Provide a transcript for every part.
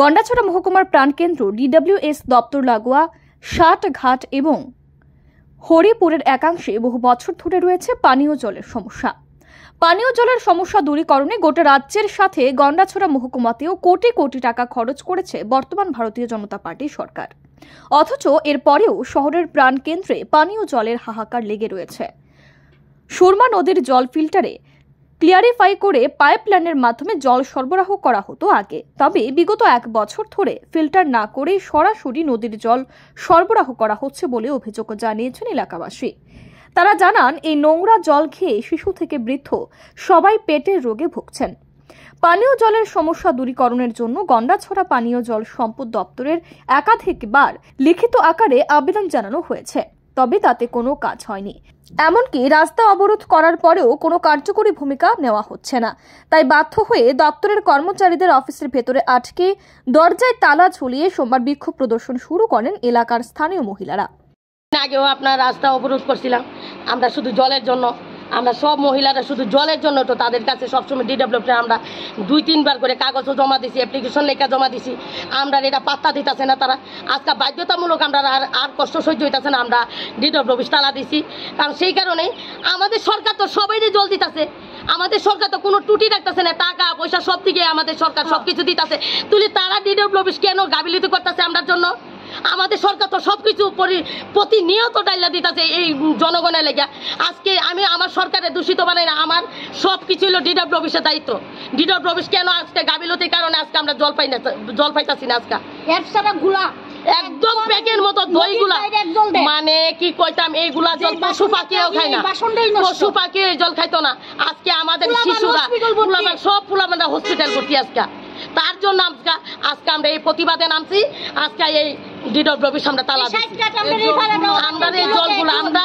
গন্ডাছড়া মহকুমার প্রাণকেন্দ্র ডিডব্লিউএস দপ্তর লাগোয়া ঘাট এবং হরিপুরের একাংশে বহু বছর ধরে রয়েছে পানীয় জলের সমস্যা পানীয় জলের সমস্যা দূরীকরণে গোটা রাজ্যের সাথে গন্ডাছড়া মহকুমাতেও কোটি কোটি টাকা খরচ করেছে বর্তমান ভারতীয় জনতা পার্টি সরকার অথচ এরপরেও শহরের প্রাণকেন্দ্রে পানীয় জলের হাহাকার লেগে রয়েছে সুরমা নদীর জল ফিল্টারে ক্লিয়ারিফাই করে পাইপলাইনের মাধ্যমে জল সরবরাহ করা হতো আগে তবে বিগত এক বছর ধরে ফিল্টার না করে সরাসরি নদীর জল সরবরাহ করা হচ্ছে বলে অভিযোগ জানিয়েছেন এলাকাবাসী তারা জানান এই নোংরা জল খেয়ে শিশু থেকে বৃদ্ধ সবাই পেটের রোগে ভুগছেন পানীয় জলের সমস্যা দূরীকরণের জন্য গন্ডাছড়া পানীয় জল সম্পদ দপ্তরের একাধিকবার লিখিত আকারে আবেদন জানানো হয়েছে তবে তাতে কোনো কাজ হয়নি এমনকি রাস্তা অবরোধ করার পরেও কোনো কার্যকরী ভূমিকা নেওয়া হচ্ছে না তাই বাধ্য হয়ে দপ্তরের কর্মচারীদের অফিসের ভেতরে আটকে দরজায় তালা ঝুলিয়ে সোমবার বিক্ষোভ প্রদর্শন শুরু করেন এলাকার স্থানীয় মহিলারা আগেও আপনার রাস্তা অবরোধ করছিলাম আমরা শুধু জলের জন্য আমরা সব মহিলারা শুধু জলের জন্য তো তাদের কাছে সবসময় ডিডব্লিউপি আমরা দুই তিনবার করে কাগজও জমা দিছি অ্যাপ্লিকেশন লেখা জমা দিছি আমরা এটা পাত্তা দিতেছে না তারা আজকে বাধ্যতামূলক আমরা আর আর কষ্ট সহ্য হইতেছে না আমরা ডিডব্লিউপি তালা দিছি কারণ সেই কারণে আমাদের সরকার তো সবাই জল দিতেছে আমাদের সরকার তো কোনো টুটি রাখতেছে না টাকা পয়সা সব থেকে আমাদের সরকার হ্যাঁ। সব কিছু দিতেছে তুলে তারা ডিডব্লিউপি কেন গাবিলিত করতেছে কিছু প্রতিনিয়ত ডাইলা দিতেছে এই জনগণের লেগা আজকে আমি আমার সরকারের দূষিত বানাই না আমার সব কিছু হলো ডিডব্লিউ অফিসের দায়িত্ব ডিডব্লিউ অফিস কেন আজকে গাবিলতির কারণে আজকে আমরা জল পাই না জল পাইতাছি না আজকে এর সারা গুলা একদম প্যাকের মতো দইগুলা মানে কি কইতাম এইগুলা জল পশু পাখিও খায় না পশু পাখি এই জল খাইতো না আজকে আমাদের শিশুরা সব ফুলাবানরা হসপিটাল ভর্তি আজকে তার জন্য আজকে আজকে আমরা এই প্রতিবাদে নামছি আজকে এই ডিডব্লিউপির সামনে তালা আমরা এই আমরা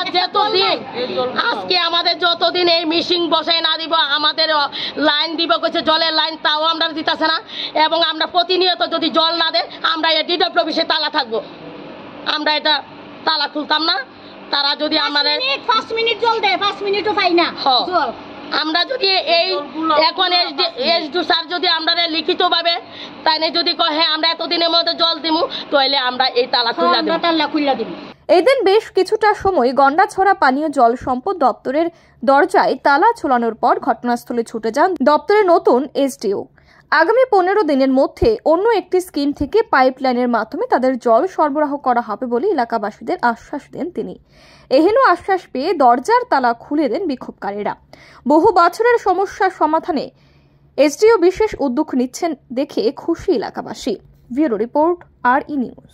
আজকে আমাদের এই না দিব আমাদের লাইন দিব কইছে জলের লাইন তাও আমরা না এবং আমরা প্রতিনিয়ত যদি জল না দেন আমরা এই ডিডব্লিউপিসে তালা থাকবো আমরা এটা তালা খুলতাম না তারা যদি আমাদের পাঁচ মিনিট জল না আমরা যদি এই এখন এস ডি স্যার যদি আমরা লিখিতভাবে তাইলে যদি হ্যাঁ, আমরা এতদিনের মধ্যে জল তাহলে আমরা এই তালা হ্যাঁ, তালা এদিন বেশ কিছুটা সময় গন্ডাছড়া পানীয় জল সম্পদ দপ্তরের দরজায় তালা পর ঘটনাস্থলে ছুটে যান দপ্তরের নতুন এসডিও আগামী পনেরো দিনের মধ্যে অন্য একটি স্কিম থেকে পাইপলাইনের মাধ্যমে তাদের জল সরবরাহ করা হবে বলে এলাকাবাসীদের আশ্বাস দেন তিনি এহেন আশ্বাস পেয়ে দরজার তালা খুলে দেন বিক্ষোভকারীরা বহু বছরের সমস্যার সমাধানে এসডিও বিশেষ উদ্যোগ নিচ্ছেন দেখে খুশি এলাকাবাসী ব্যুরো রিপোর্ট আর ই নিউজ